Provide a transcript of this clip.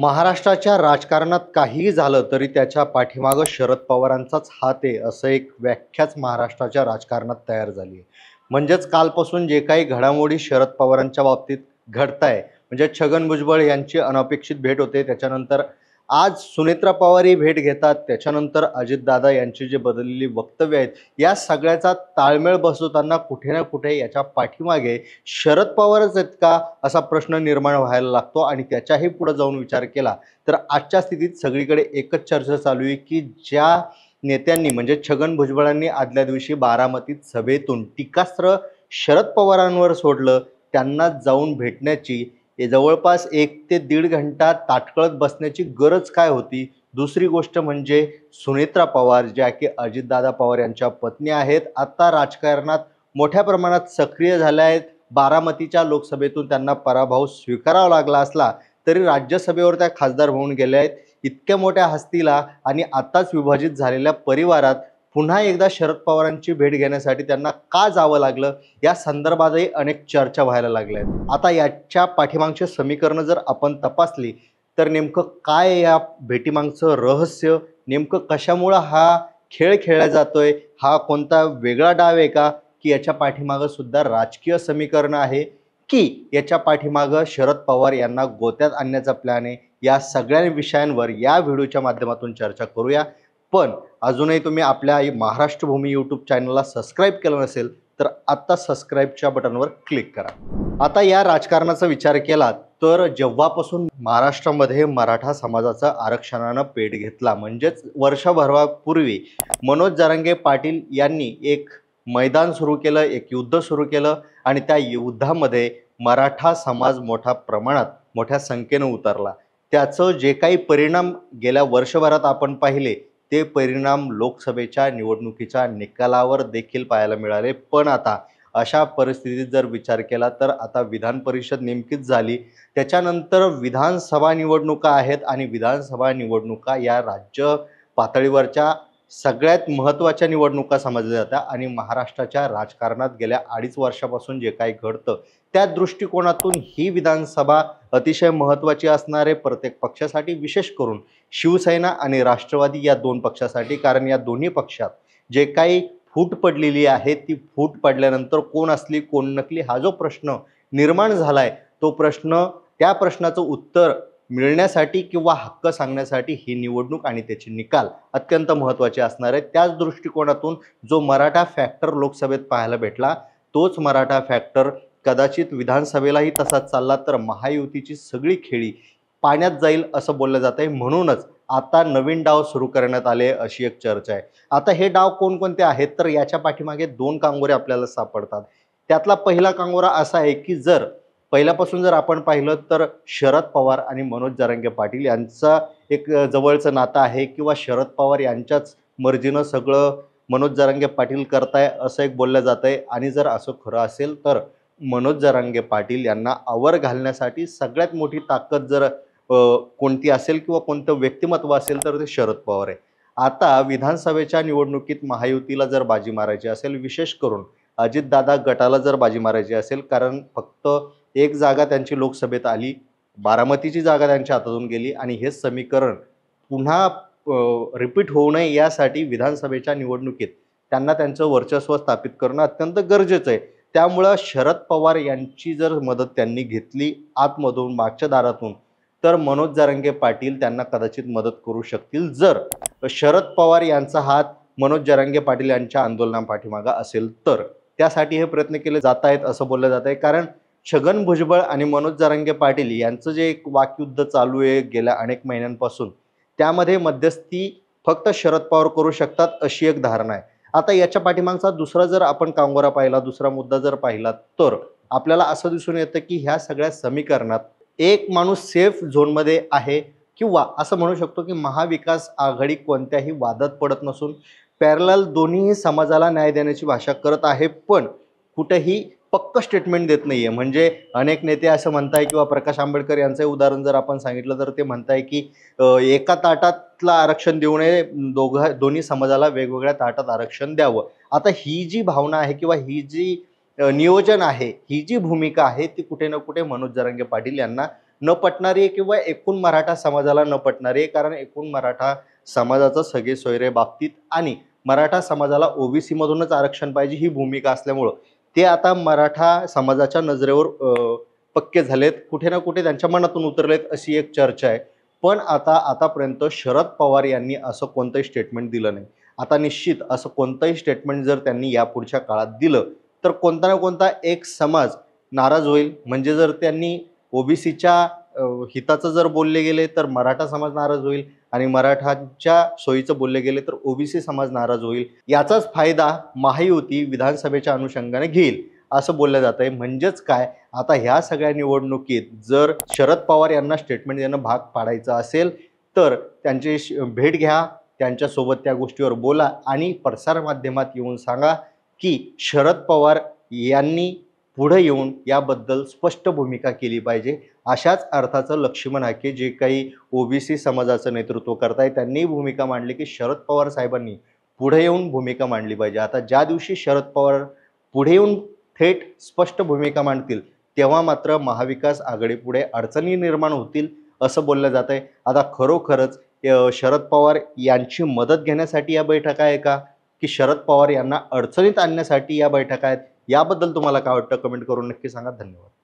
महाराष्ट्राच्या राजकारणात काहीही झालं तरी त्याच्या पाठीमागं शरद पवारांचाच हात आहे असं एक व्याख्याच महाराष्ट्राच्या राजकारणात तयार झाली आहे म्हणजेच कालपासून जे काही घडामोडी शरद पवारांच्या बाबतीत घडत आहे म्हणजे छगन भुजबळ यांची अनपेक्षित भेट होते त्याच्यानंतर आज सुनेत्रा पवार ही भेट घेतात त्याच्यानंतर अजितदादा यांची जे बदललेली वक्तव्य आहेत या सगळ्याचा ताळमेळ बसवताना कुठे ना कुठे याच्या पाठीमागे शरद पवारच आहेत का असा प्रश्न निर्माण व्हायला लागतो आणि त्याच्याही पुढे जाऊन विचार केला तर आजच्या स्थितीत सगळीकडे एकच चर्चा चालू आहे की ज्या नेत्यांनी म्हणजे छगन भुजबळांनी आदल्या दिवशी बारामतीत सभेतून टीकास्त्र शरद पवारांवर सोडलं त्यांना जाऊन भेटण्याची हे जवळपास एक ते दीड घंटा ताटकळत बसण्याची गरज काय होती दुसरी गोष्ट म्हणजे सुनेत्रा पवार ज्या की अजितदादा पवार यांच्या पत्नी आहेत आत्ता राजकारणात मोठ्या प्रमाणात सक्रिय झाल्या आहेत बारामतीच्या लोकसभेतून त्यांना पराभव स्वीकारावा लागला असला तरी राज्यसभेवर त्या खासदार होऊन गेल्या आहेत इतक्या मोठ्या हस्तीला आणि आत्ताच विभाजित झालेल्या परिवारात पुन्हा एकदा शरद पवारांची भेट घेण्यासाठी त्यांना का जावं लागलं या संदर्भातही अनेक चर्चा व्हायला लागल्या आहेत आता याच्या पाठीमागचे समीकरणं जर आपण तपासली तर नेमकं काय या भेटीमागचं रहस्य नेमकं कशामुळं हा खेळ खेळला जातोय हा कोणता वेगळा डाव आहे का की याच्या पाठीमागं सुद्धा राजकीय समीकरण आहे की याच्या पाठीमागं शरद पवार यांना गोत्यात आणण्याचा प्लॅन आहे या सगळ्या विषयांवर या व्हिडिओच्या माध्यमातून चर्चा करूया पण अजूनही तुम्ही आपल्या महाराष्ट्रभूमी यूट्यूब चॅनलला सबस्क्राईब केलं नसेल तर आत्ता सबस्क्राईबच्या बटनवर क्लिक करा आता या राजकारणाचा विचार केला तर जेव्हापासून महाराष्ट्रामध्ये मराठा समाजाचा आरक्षणानं पेट घेतला म्हणजेच वर्षभरापूर्वी मनोज जारंगे पाटील यांनी एक मैदान सुरू केलं एक युद्ध सुरू केलं आणि त्या युद्धामध्ये मराठा समाज मोठ्या प्रमाणात मोठ्या संख्येनं उतरला त्याचं जे काही परिणाम गेल्या वर्षभरात आपण पाहिले ते परिणाम लोकसभेच्या निवडणुकीच्या निकालावर देखील पाहायला मिळाले पण आता अशा परिस्थितीत जर विचार केला तर आता विधान परिषद नेमकीच झाली त्याच्यानंतर विधानसभा निवडणुका आहेत आणि विधानसभा निवडणुका या राज्य पातळीवरच्या सगळ्यात महत्त्वाच्या निवडणुका समजल्या जातात आणि महाराष्ट्राच्या राजकारणात गेल्या अडीच वर्षापासून जे काही घडतं त्या दृष्टिकोनातून ही विधानसभा अतिशय महत्त्वाची असणारे प्रत्येक पक्षासाठी विशेष करून शिवसेना आणि राष्ट्रवादी या दोन पक्षासाठी कारण या दोन्ही पक्षात जे काही फूट पडलेली आहे ती फूट पडल्यानंतर कोण असली कोण नकली हा जो प्रश्न निर्माण झाला आहे तो प्रश्न त्या प्रश्नाचं उत्तर मिळण्यासाठी किंवा हक्क सांगण्यासाठी ही निवडणूक आणि त्याचे निकाल अत्यंत महत्त्वाचे असणार आहेत त्याच दृष्टिकोनातून जो मराठा फॅक्टर लोकसभेत पाहायला भेटला तोच मराठा फॅक्टर कदाचित विधानसभेलाही तसाच चालला तर महायुतीची सगळी खेळी पाण्यात जाईल असं बोललं जात आहे म्हणूनच आता नवीन डाव सुरू करण्यात आले अशी एक चर्चा आहे आता हे डाव कोणकोणते आहेत तर याच्या पाठीमागे दोन कांगोरे आपल्याला सापडतात त्यातला पहिला कांगोरा असा आहे की जर पहिल्यापासून जर आपण पाहिलं तर शरद पवार आणि मनोज जरांगे पाटील यांचा एक जवळचं नातं आहे किंवा शरद पवार यांच्याच मर्जीनं सगळं मनोज जरांगे पाटील करताय असं एक बोललं जात आहे आणि जर असं खरं असेल तर मनोज जरांगे पाटील यांना आवर घालण्यासाठी सगळ्यात मोठी ताकद जर कोणती असेल किंवा कोणतं व्यक्तिमत्व असेल तर ते शरद पवार आहे आता विधानसभेच्या निवडणुकीत महायुतीला जर बाजी मारायची असेल विशेष करून अजितदादा गटाला जर बाजी मारायची असेल कारण फक्त एक जागा त्यांची लोकसभेत आली बारामतीची जागा त्यांच्या हातातून गेली आणि हे समीकरण पुन्हा रिपीट होऊ नये यासाठी विधानसभेच्या निवडणुकीत त्यांना त्यांचं वर्चस्व स्थापित करणं अत्यंत गरजेचं आहे त्यामुळं शरद पवार यांची जर मदत त्यांनी घेतली आतमधून मागच्या दारातून तर मनोज जारंगे पाटील त्यांना कदाचित मदत करू शकतील जर शरद पवार यांचा हात मनोज जारंगे पाटील यांच्या आंदोलनापाठीमागा असेल तर त्यासाठी हे प्रयत्न केले जात आहेत असं बोललं जात आहे कारण छगन भुजबळ आणि मनोज जारंगे पाटील यांचं जे एक वाकयुद्ध चालू आहे गेल्या अनेक महिन्यांपासून त्यामध्ये मध्यस्थी फक्त शरद पवार करू शकतात अशी एक धारणा आहे आता याच्या पाठीमागचा दुसरा जर आपण कांगोरा पाहिला दुसरा मुद्दा जर पाहिला तर आपल्याला असं दिसून येतं की ह्या सगळ्या समीकरणात एक माणूस सेफ झोनमध्ये आहे किंवा असं म्हणू शकतो की महाविकास आघाडी कोणत्याही वादात पडत नसून पॅरल दोन्हीही समाजाला न्याय देण्याची भाषा करत आहे पण कुठेही पक्क स्टेटमेंट देत नाही आहे म्हणजे अनेक नेते असं म्हणताय किंवा प्रकाश आंबेडकर यांचं उदाहरण जर आपण सांगितलं तर ते म्हणत आहे की एका ताटातला आरक्षण देऊ नये दोघा दोन्ही समाजाला वेगवेगळ्या ताटात आरक्षण द्यावं आता ही जी भावना आहे किंवा ही जी नियोजन आहे ही जी भूमिका आहे ती कुठे ना कुठे मनोज जरंगे पाटील यांना न पटणारी आहे किंवा एकूण मराठा समाजाला न पटणारी आहे कारण एकूण मराठा समाजाचं सगळे सोयरे बाबतीत आणि मराठा समाजाला ओबीसीमधूनच आरक्षण पाहिजे ही भूमिका असल्यामुळं ते आता मराठा समाजाच्या नजरेवर पक्के झालेत कुठे ना कुठे त्यांच्या मनातून उतरलेत अशी एक चर्चा आहे पण आता आतापर्यंत शरद पवार यांनी असं कोणतंही स्टेटमेंट दिलं नाही आता निश्चित असं कोणतंही स्टेटमेंट जर त्यांनी यापुढच्या काळात दिलं तर कोणता ना कोणता एक समाज नाराज होईल म्हणजे जर त्यांनी ओबीसीच्या हिताचं जर बोलले गेले तर मराठा समाज नाराज होईल आणि मराठाच्या सोयीचं बोलले गेले तर ओबीसी समाज नाराज होईल याचाच फायदा महायुती विधानसभेच्या अनुषंगाने घेईल असं बोललं जात आहे म्हणजेच काय आता ह्या सगळ्या निवडणुकीत जर शरद पवार यांना स्टेटमेंट देणं भाग पाडायचं असेल तर त्यांची भेट घ्या त्यांच्यासोबत त्या गोष्टीवर बोला आणि प्रसारमाध्यमात येऊन सांगा की शरद पवार यांनी पुढे येऊन याबद्दल स्पष्ट भूमिका केली पाहिजे अशाच अर्थाचं लक्ष्मण की जे काही ओबीसी समाजाचं नेतृत्व करत आहे त्यांनी भूमिका मांडली की शरद पवार साहेबांनी पुढे येऊन भूमिका मांडली पाहिजे आता ज्या दिवशी शरद पवार पुढे येऊन थेट स्पष्ट भूमिका मांडतील तेव्हा मात्र महाविकास आघाडीपुढे अडचणी निर्माण होतील असं बोललं जात आहे आता खरोखरच शरद पवार यांची मदत घेण्यासाठी या बैठका आहे का की शरद पवार यांना अडचणीत आणण्यासाठी या बैठका आहेत याबद्दल तुम्हाला काय वाटतं कमेंट करून नक्की सांगा धन्यवाद